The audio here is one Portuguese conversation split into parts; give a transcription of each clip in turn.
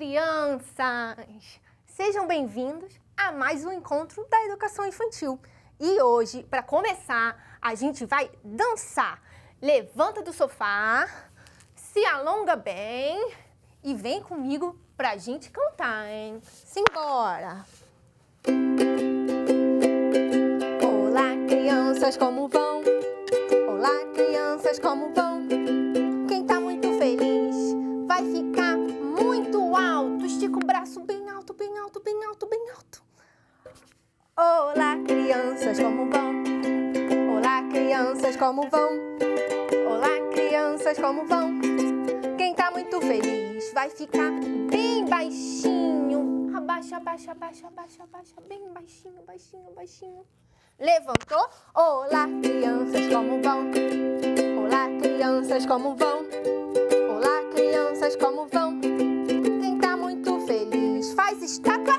crianças! Sejam bem-vindos a mais um encontro da educação infantil. E hoje, para começar, a gente vai dançar. Levanta do sofá, se alonga bem e vem comigo para a gente cantar, hein? Simbora! Olá, crianças, como vão? Olá, crianças, como vão? braço bem alto, bem alto, bem alto, bem alto. Olá, crianças, como vão? Olá, crianças, como vão? Olá, crianças, como vão? Quem tá muito feliz vai ficar bem baixinho. Abaixa, abaixa, abaixa, abaixa, abaixa, bem baixinho, baixinho, baixinho. Levantou? Olá, crianças, como vão? Olá, crianças, como vão? estátua.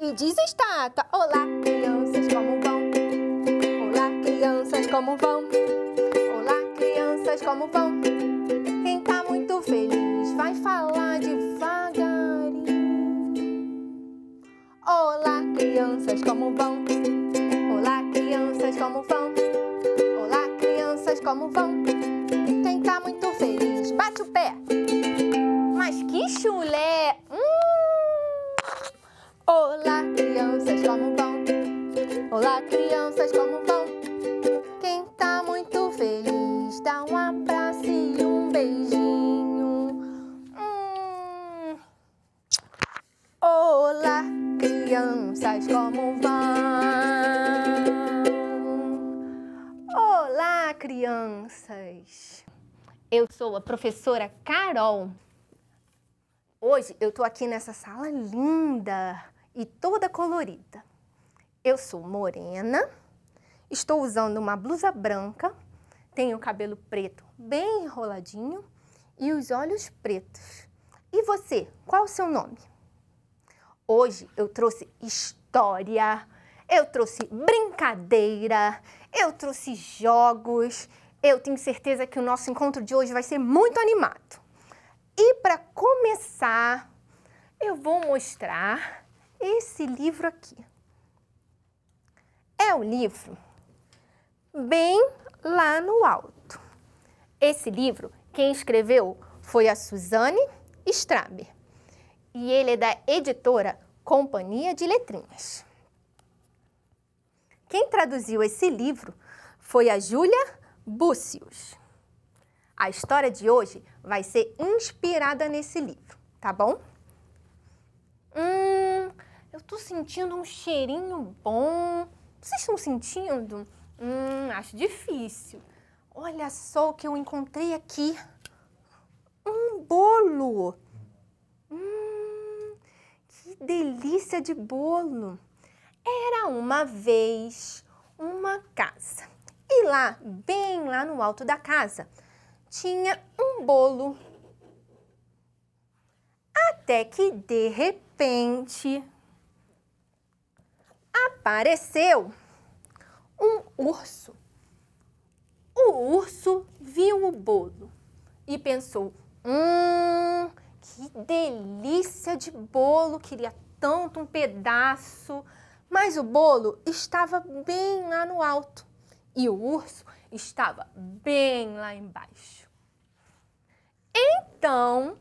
E diz estátua: Olá, crianças, como vão? Olá, crianças, como vão? Olá, crianças, como vão? Quem tá muito feliz vai falar devagarinho. Olá, crianças, como vão? crianças, como vão? Olá, crianças, como vão? Quem tá muito feliz, dá um abraço e um beijinho. Hum. Olá, crianças, como vão? Olá, crianças. Eu sou a professora Carol. Hoje eu tô aqui nessa sala linda e toda colorida. Eu sou morena, estou usando uma blusa branca, tenho o cabelo preto bem enroladinho e os olhos pretos. E você, qual o seu nome? Hoje eu trouxe história, eu trouxe brincadeira, eu trouxe jogos. Eu tenho certeza que o nosso encontro de hoje vai ser muito animado. E para começar, eu vou mostrar esse livro aqui. É o livro Bem Lá no Alto. Esse livro, quem escreveu foi a Suzane Straber. E ele é da editora Companhia de Letrinhas. Quem traduziu esse livro foi a Júlia Búcios. A história de hoje vai ser inspirada nesse livro, tá bom? Hum, eu tô sentindo um cheirinho bom. Vocês estão sentindo? Hum, acho difícil. Olha só o que eu encontrei aqui. Um bolo. Hum, que delícia de bolo. Era uma vez uma casa. E lá, bem lá no alto da casa, tinha um bolo. Até que de repente apareceu um urso. O urso viu o bolo e pensou: hum, que delícia de bolo! Queria tanto um pedaço. Mas o bolo estava bem lá no alto e o urso estava bem lá embaixo. Então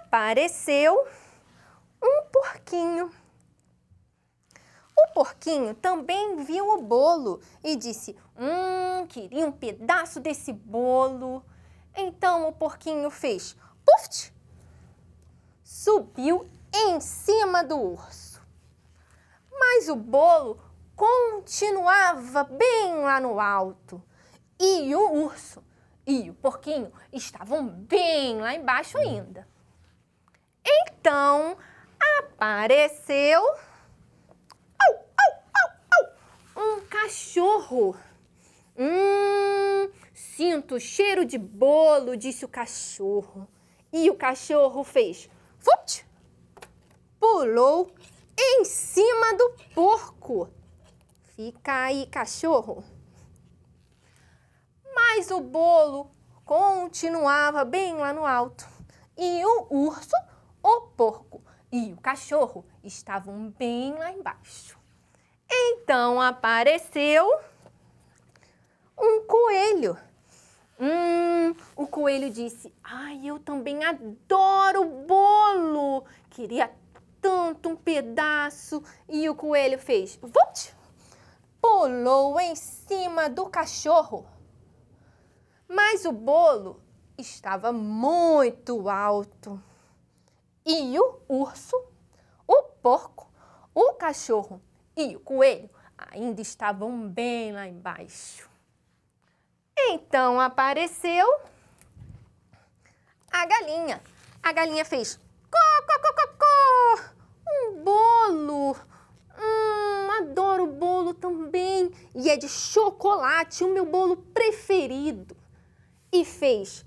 apareceu um porquinho o porquinho também viu o bolo e disse: Hum, queria um pedaço desse bolo. Então o porquinho fez puft, subiu em cima do urso. Mas o bolo continuava bem lá no alto e o urso e o porquinho estavam bem lá embaixo ainda. Então apareceu cachorro. Hum, sinto cheiro de bolo, disse o cachorro. E o cachorro fez fute, pulou em cima do porco. Fica aí, cachorro. Mas o bolo continuava bem lá no alto. E o urso, o porco e o cachorro estavam bem lá embaixo. Então apareceu um coelho. Hum, o coelho disse: Ai, eu também adoro bolo. Queria tanto um pedaço. E o coelho fez: Vult! Pulou em cima do cachorro. Mas o bolo estava muito alto. E o urso, o porco, o cachorro e o coelho ainda estavam bem lá embaixo. Então apareceu a galinha. A galinha fez um bolo. Hum, adoro bolo também. E é de chocolate, o meu bolo preferido. E fez,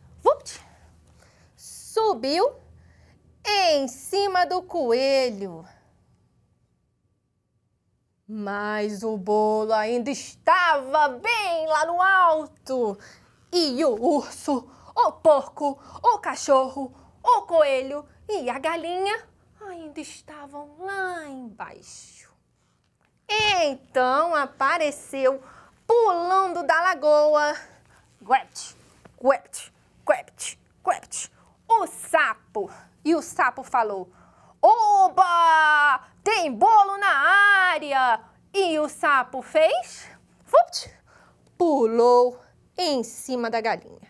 subiu em cima do coelho. Mas o bolo ainda estava bem lá no alto. E o urso, o porco, o cachorro, o coelho e a galinha ainda estavam lá embaixo. Então apareceu, pulando da lagoa, quet, quet, quet, quet. o sapo. E o sapo falou, Oba! Tem bolo na água! Olha, e o sapo fez? Vupt, pulou em cima da galinha.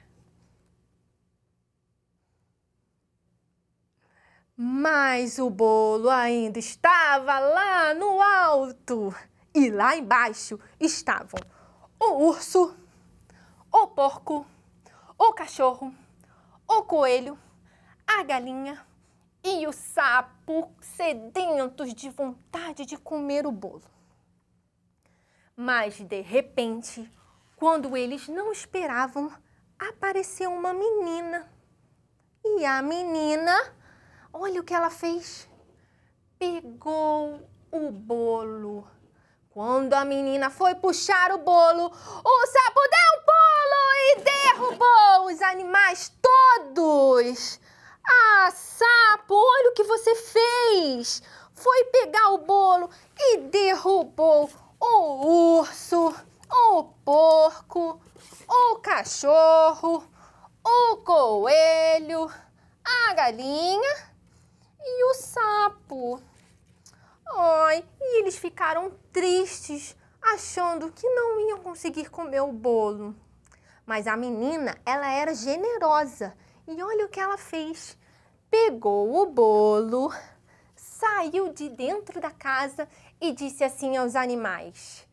Mas o bolo ainda estava lá no alto. E lá embaixo estavam o urso, o porco, o cachorro, o coelho, a galinha e o sapo sedentos de vontade de comer o bolo. Mas de repente, quando eles não esperavam, apareceu uma menina. E a menina, olha o que ela fez. Pegou o bolo. Quando a menina foi puxar o bolo, o sapo deu um pulo e derrubou os animais todos. Ah, sapo, olha o que você fez! Foi pegar o bolo e derrubou o urso, o porco, o cachorro, o coelho, a galinha e o sapo. Ai, e eles ficaram tristes, achando que não iam conseguir comer o bolo. Mas a menina, ela era generosa e olha o que ela fez. Pegou o bolo, saiu de dentro da casa e disse assim aos animais: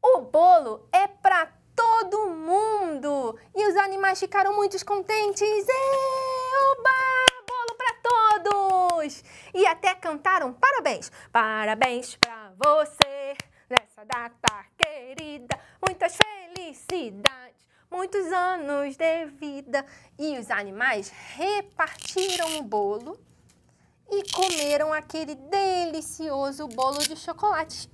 O bolo é para todo mundo! E os animais ficaram muito contentes. Ê, é, oba! Bolo para todos! E até cantaram parabéns! Parabéns para você nessa data querida! Muitas felicidades! muitos anos de vida. E os animais repartiram o bolo e comeram aquele delicioso bolo de chocolate.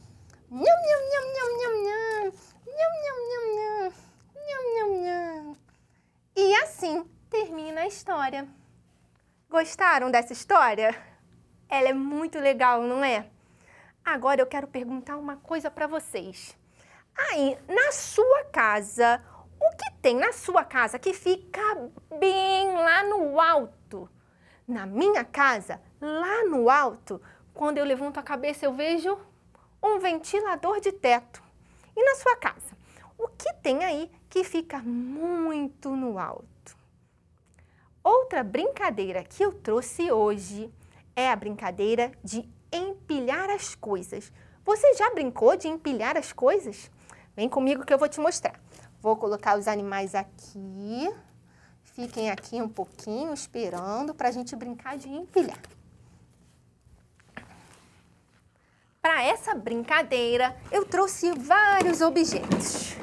Nham, nham, nham, nham, nham, nham, nham, nham, nham, nham, nham, nham. E assim termina a história. Gostaram dessa história? Ela é muito legal, não é? Agora eu quero perguntar uma coisa para vocês. Aí, na sua casa, tem na sua casa que fica bem lá no alto. Na minha casa, lá no alto, quando eu levanto a cabeça, eu vejo um ventilador de teto. E na sua casa? O que tem aí que fica muito no alto? Outra brincadeira que eu trouxe hoje é a brincadeira de empilhar as coisas. Você já brincou de empilhar as coisas? Vem comigo que eu vou te mostrar. Vou colocar os animais aqui. Fiquem aqui um pouquinho esperando para a gente brincar de empilhar. Para essa brincadeira, eu trouxe vários objetos.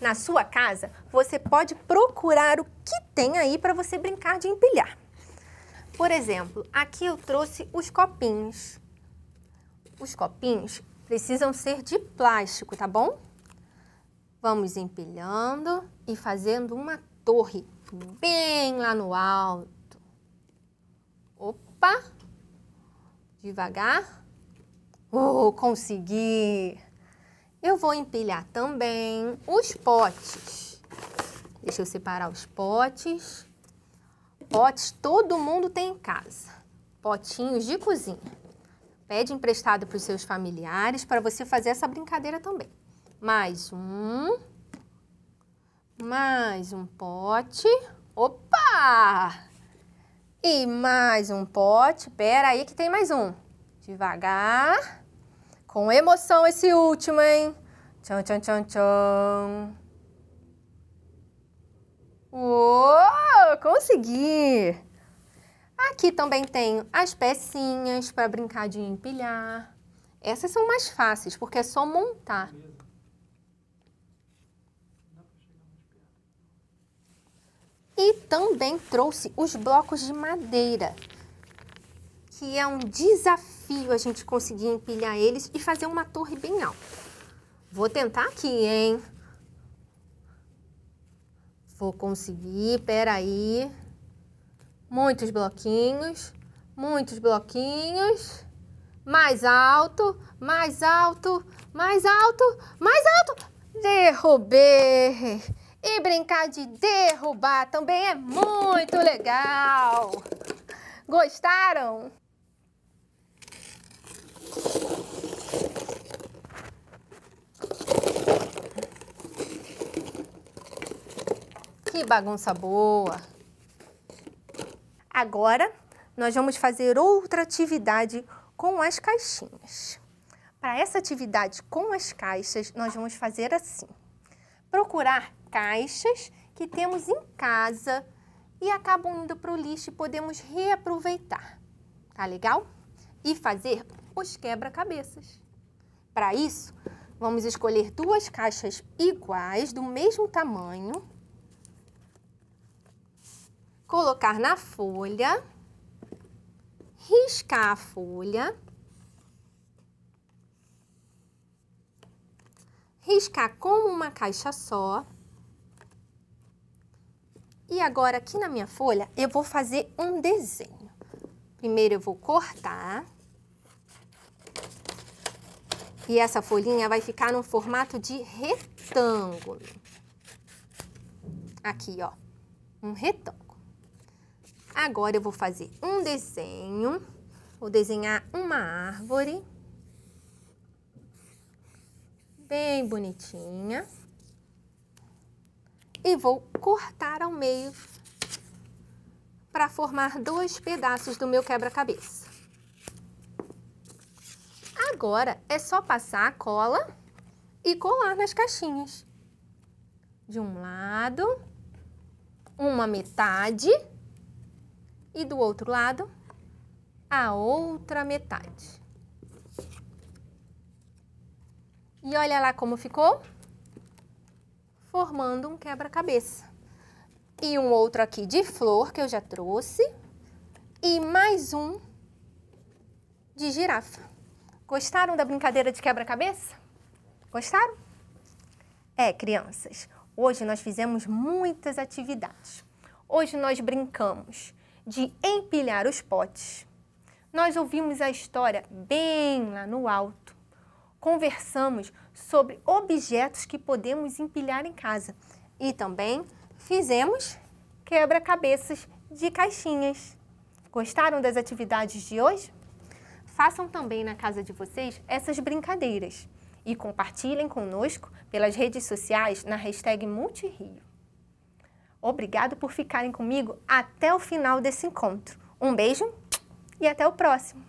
Na sua casa, você pode procurar o que tem aí para você brincar de empilhar. Por exemplo, aqui eu trouxe os copinhos. Os copinhos, precisam ser de plástico, tá bom? Vamos empilhando e fazendo uma torre bem lá no alto. Opa! Devagar. Oh, consegui! Eu vou empilhar também os potes. Deixa eu separar os potes. Potes todo mundo tem em casa. Potinhos de cozinha. Pede emprestado para os seus familiares para você fazer essa brincadeira também. Mais um. Mais um pote. Opa! E mais um pote. Pera aí que tem mais um. Devagar. Com emoção esse último, hein? Tchau, tchau, tchau, tchau. Uou, consegui! Aqui também tenho as pecinhas para brincar de empilhar. Essas são mais fáceis, porque é só montar. E também trouxe os blocos de madeira, que é um desafio a gente conseguir empilhar eles e fazer uma torre bem alta. Vou tentar aqui, hein? Vou conseguir, peraí. aí muitos bloquinhos, muitos bloquinhos, mais alto, mais alto, mais alto, mais alto. Derrubei. E brincar de derrubar também é muito legal. Gostaram? Que bagunça boa! Agora, nós vamos fazer outra atividade com as caixinhas. Para essa atividade com as caixas, nós vamos fazer assim. Procurar caixas que temos em casa e acabam indo para o lixo e podemos reaproveitar. Tá legal? E fazer os quebra-cabeças. Para isso, vamos escolher duas caixas iguais, do mesmo tamanho, colocar na folha, riscar a folha, riscar como uma caixa só. E agora, aqui na minha folha, eu vou fazer um desenho. Primeiro eu vou cortar. E essa folhinha vai ficar no formato de retângulo. Aqui, ó. Um retângulo. Agora eu vou fazer um desenho, vou desenhar uma árvore, bem bonitinha, e vou cortar ao meio para formar dois pedaços do meu quebra-cabeça. Agora é só passar a cola e colar nas caixinhas. De um lado, uma metade e do outro lado a outra metade. E olha lá como ficou, formando um quebra-cabeça. E um outro aqui de flor, que eu já trouxe, e mais um de girafa. Gostaram da brincadeira de quebra-cabeça? Gostaram? É, crianças, hoje nós fizemos muitas atividades. Hoje nós brincamos de empilhar os potes. Nós ouvimos a história bem lá no alto. Conversamos sobre objetos que podemos empilhar em casa e também fizemos quebra-cabeças de caixinhas. Gostaram das atividades de hoje? Façam também na casa de vocês essas brincadeiras e compartilhem conosco pelas redes sociais na hashtag MultiRio. Obrigado por ficarem comigo até o final desse encontro. Um beijo e até o próximo!